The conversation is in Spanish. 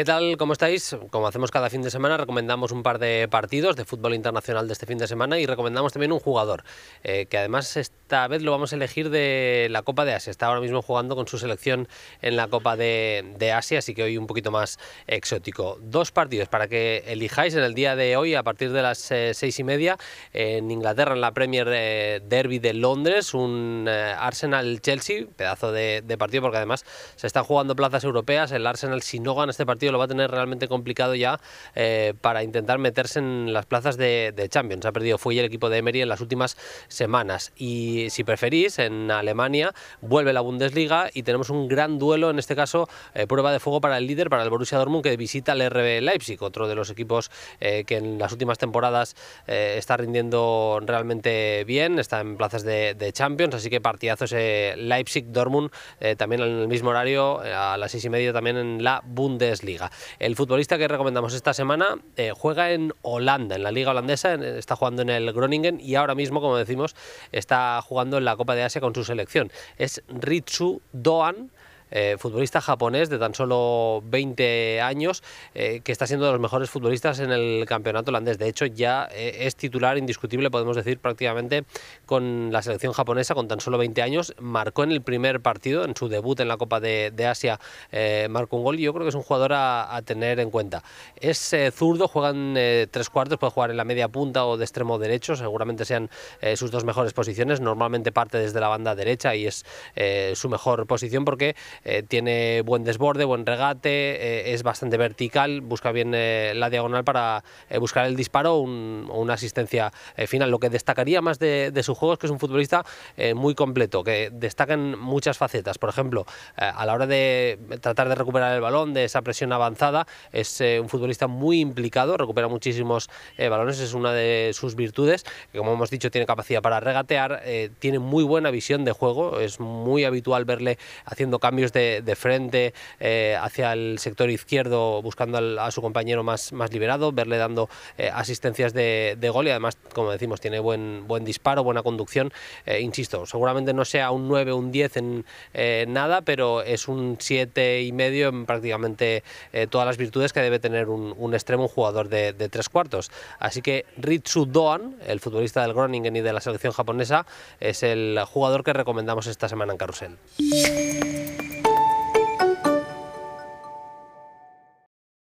¿Qué tal? ¿Cómo estáis? Como hacemos cada fin de semana, recomendamos un par de partidos de fútbol internacional de este fin de semana y recomendamos también un jugador, eh, que además esta vez lo vamos a elegir de la Copa de Asia. Está ahora mismo jugando con su selección en la Copa de, Asia, así que hoy un poquito más exótico. Dos partidos para que elijáis en el día de hoy a partir de las eh, seis y media en Inglaterra, en la Premier eh, Derby de Londres, un Arsenal-Chelsea, pedazo de, de partido porque además se están jugando plazas europeas. El Arsenal, si no gana este partido, lo va a tener realmente complicado ya eh, para intentar meterse en las plazas de, Champions. Ha perdido fue el equipo de Emery en las últimas semanas. Y si preferís, en Alemania vuelve la Bundesliga y tenemos un gran duelo, en este caso, eh, prueba de fuego para el líder, para el Borussia Dortmund, que visita el RB Leipzig, otro de los equipos eh, que en las últimas temporadas está rindiendo realmente bien, está en plazas de, Champions, así que partidazo Leipzig-Dortmund también en el mismo horario, a las seis y media también en la Bundesliga. El futbolista que recomendamos esta semana eh, juega en Holanda, en la liga holandesa, está jugando en el Groningen y ahora mismo, como decimos, está jugando en la Copa de Asia con su selección. Es Ritsu Doan eh, futbolista japonés de tan solo 20 años, eh, que está siendo de los mejores futbolistas en el campeonato holandés. De hecho, ya eh, es titular indiscutible, podemos decir, prácticamente con la selección japonesa, con tan solo 20 años. Marcó en el primer partido, en su debut en la Copa de, Asia, marcó un gol yo creo que es un jugador a, a tener en cuenta. Es zurdo, juegan tres cuartos, puede jugar en la media punta o de extremo derecho, seguramente sean sus dos mejores posiciones. Normalmente parte desde la banda derecha y es su mejor posición porque eh, tiene buen desborde, buen regate, eh, es bastante vertical, busca bien eh, la diagonal para buscar el disparo o una asistencia final. Lo que destacaría más de, de, su juego es que es un futbolista muy completo, que destaca en muchas facetas. Por ejemplo, a la hora de tratar de recuperar el balón, de esa presión avanzada, es un futbolista muy implicado, recupera muchísimos balones, es una de sus virtudes, que como hemos dicho tiene capacidad para regatear, tiene muy buena visión de juego, es muy habitual verle haciendo cambios de, frente eh, hacia el sector izquierdo, buscando a su compañero más, más liberado, verle dando eh, asistencias de, de, gol y además, como decimos, tiene buen, buen disparo, buena conducción. Eh, insisto, seguramente no sea un 9, un 10 en nada, pero es un 7 y medio en prácticamente todas las virtudes que debe tener un, extremo, jugador de, de, tres cuartos. Así que Ritsu Doan, el futbolista del Groningen y de la selección japonesa, es el jugador que recomendamos esta semana en Carrusel.